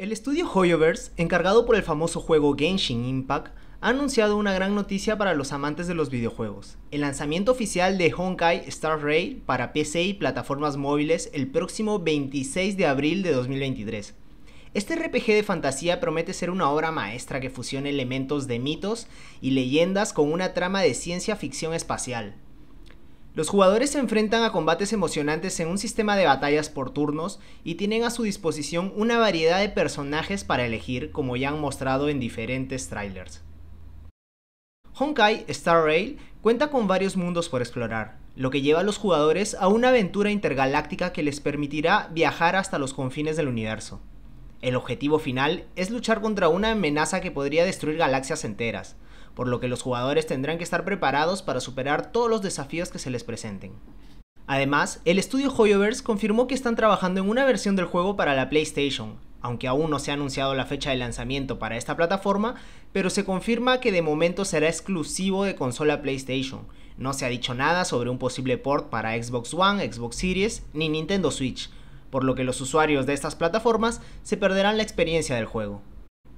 El estudio Hoyoverse, encargado por el famoso juego Genshin Impact, ha anunciado una gran noticia para los amantes de los videojuegos. El lanzamiento oficial de Honkai Star Rail para PC y plataformas móviles el próximo 26 de abril de 2023. Este RPG de fantasía promete ser una obra maestra que fusiona elementos de mitos y leyendas con una trama de ciencia ficción espacial, los jugadores se enfrentan a combates emocionantes en un sistema de batallas por turnos y tienen a su disposición una variedad de personajes para elegir como ya han mostrado en diferentes trailers. Honkai Star Rail cuenta con varios mundos por explorar, lo que lleva a los jugadores a una aventura intergaláctica que les permitirá viajar hasta los confines del universo. El objetivo final es luchar contra una amenaza que podría destruir galaxias enteras, por lo que los jugadores tendrán que estar preparados para superar todos los desafíos que se les presenten. Además, el estudio Hoyoverse confirmó que están trabajando en una versión del juego para la PlayStation, aunque aún no se ha anunciado la fecha de lanzamiento para esta plataforma, pero se confirma que de momento será exclusivo de consola PlayStation. No se ha dicho nada sobre un posible port para Xbox One, Xbox Series ni Nintendo Switch, por lo que los usuarios de estas plataformas se perderán la experiencia del juego.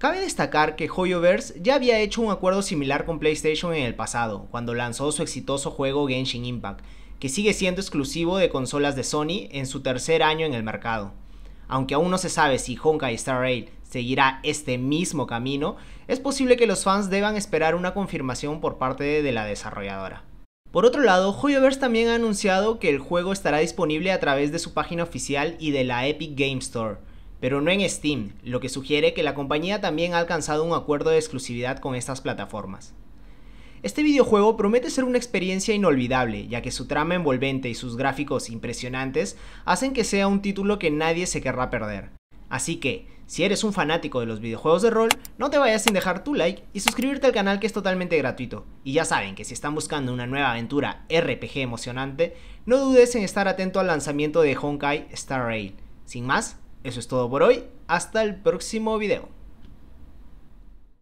Cabe destacar que HoYoverse ya había hecho un acuerdo similar con PlayStation en el pasado, cuando lanzó su exitoso juego Genshin Impact, que sigue siendo exclusivo de consolas de Sony en su tercer año en el mercado. Aunque aún no se sabe si Honkai Star Rail seguirá este mismo camino, es posible que los fans deban esperar una confirmación por parte de la desarrolladora. Por otro lado, HoYoverse también ha anunciado que el juego estará disponible a través de su página oficial y de la Epic Game Store pero no en Steam, lo que sugiere que la compañía también ha alcanzado un acuerdo de exclusividad con estas plataformas. Este videojuego promete ser una experiencia inolvidable, ya que su trama envolvente y sus gráficos impresionantes hacen que sea un título que nadie se querrá perder. Así que, si eres un fanático de los videojuegos de rol, no te vayas sin dejar tu like y suscribirte al canal que es totalmente gratuito. Y ya saben que si están buscando una nueva aventura RPG emocionante, no dudes en estar atento al lanzamiento de Honkai Star Rail. Sin más, eso es todo por hoy, hasta el próximo video.